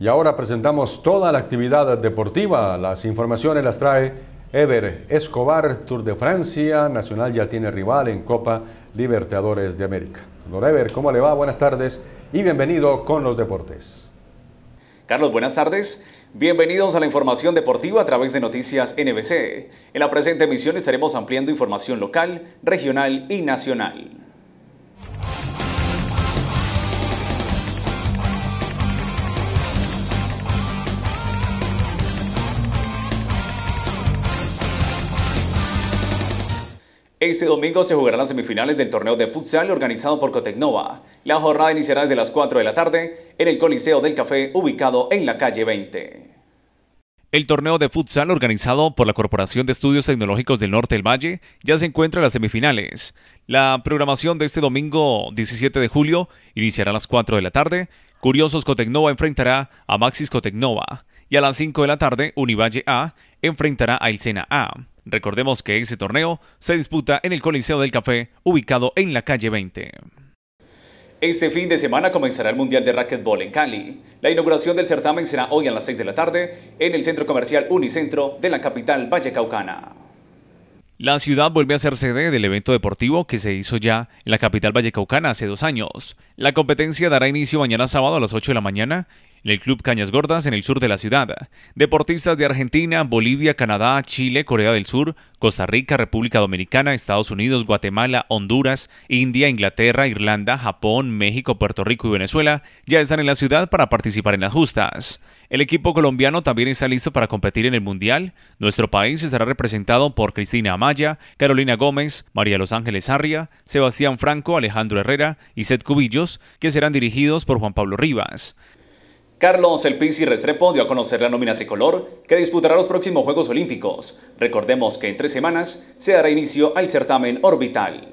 Y ahora presentamos toda la actividad deportiva. Las informaciones las trae Ever Escobar, Tour de Francia. Nacional ya tiene rival en Copa Libertadores de América. Don Ever, ¿cómo le va? Buenas tardes y bienvenido con los deportes. Carlos, buenas tardes. Bienvenidos a la información deportiva a través de Noticias NBC. En la presente emisión estaremos ampliando información local, regional y nacional. Este domingo se jugarán las semifinales del torneo de futsal organizado por Cotecnova. La jornada iniciará desde las 4 de la tarde en el Coliseo del Café ubicado en la calle 20. El torneo de futsal organizado por la Corporación de Estudios Tecnológicos del Norte del Valle ya se encuentra en las semifinales. La programación de este domingo 17 de julio iniciará a las 4 de la tarde. Curiosos Cotecnova enfrentará a Maxis Cotecnova y a las 5 de la tarde Univalle A enfrentará a El Sena A. Recordemos que ese torneo se disputa en el Coliseo del Café, ubicado en la calle 20. Este fin de semana comenzará el Mundial de Racquetball en Cali. La inauguración del certamen será hoy a las 6 de la tarde en el Centro Comercial Unicentro de la capital vallecaucana. La ciudad vuelve a ser sede del evento deportivo que se hizo ya en la capital vallecaucana hace dos años. La competencia dará inicio mañana sábado a las 8 de la mañana en el Club Cañas Gordas en el sur de la ciudad. Deportistas de Argentina, Bolivia, Canadá, Chile, Corea del Sur, Costa Rica, República Dominicana, Estados Unidos, Guatemala, Honduras, India, Inglaterra, Irlanda, Japón, México, Puerto Rico y Venezuela ya están en la ciudad para participar en las justas. El equipo colombiano también está listo para competir en el Mundial. Nuestro país estará representado por Cristina Amaya, Carolina Gómez, María Los Ángeles Arria, Sebastián Franco, Alejandro Herrera y Seth Cubillos, que serán dirigidos por Juan Pablo Rivas. Carlos El Pizzi Restrepo dio a conocer la nómina tricolor que disputará los próximos Juegos Olímpicos. Recordemos que en tres semanas se dará inicio al certamen orbital.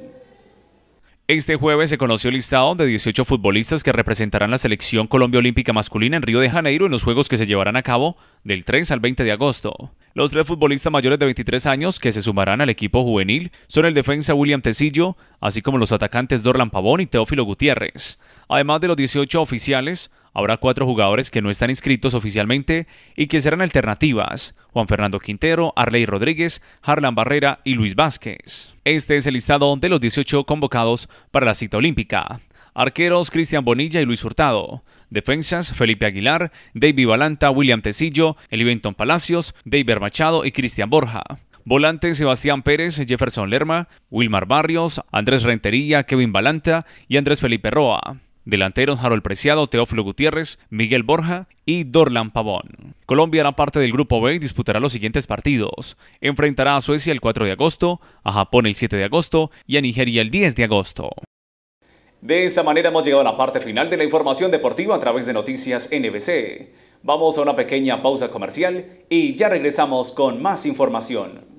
Este jueves se conoció el listado de 18 futbolistas que representarán la selección Colombia Olímpica Masculina en Río de Janeiro en los Juegos que se llevarán a cabo del 3 al 20 de agosto. Los tres futbolistas mayores de 23 años que se sumarán al equipo juvenil son el defensa William Tecillo, así como los atacantes Dorlan Pavón y Teófilo Gutiérrez. Además de los 18 oficiales, habrá cuatro jugadores que no están inscritos oficialmente y que serán alternativas, Juan Fernando Quintero, Arley Rodríguez, Harlan Barrera y Luis Vázquez. Este es el listado de los 18 convocados para la cita olímpica. Arqueros Cristian Bonilla y Luis Hurtado. Defensas, Felipe Aguilar, David Balanta, William Tecillo, Eliventon Palacios, David Machado y Cristian Borja. Volantes Sebastián Pérez, Jefferson Lerma, Wilmar Barrios, Andrés Rentería, Kevin Balanta y Andrés Felipe Roa. Delanteros Harold Preciado, Teófilo Gutiérrez, Miguel Borja y Dorlan Pavón. Colombia hará parte del Grupo B y disputará los siguientes partidos. Enfrentará a Suecia el 4 de agosto, a Japón el 7 de agosto y a Nigeria el 10 de agosto. De esta manera hemos llegado a la parte final de la información deportiva a través de Noticias NBC. Vamos a una pequeña pausa comercial y ya regresamos con más información.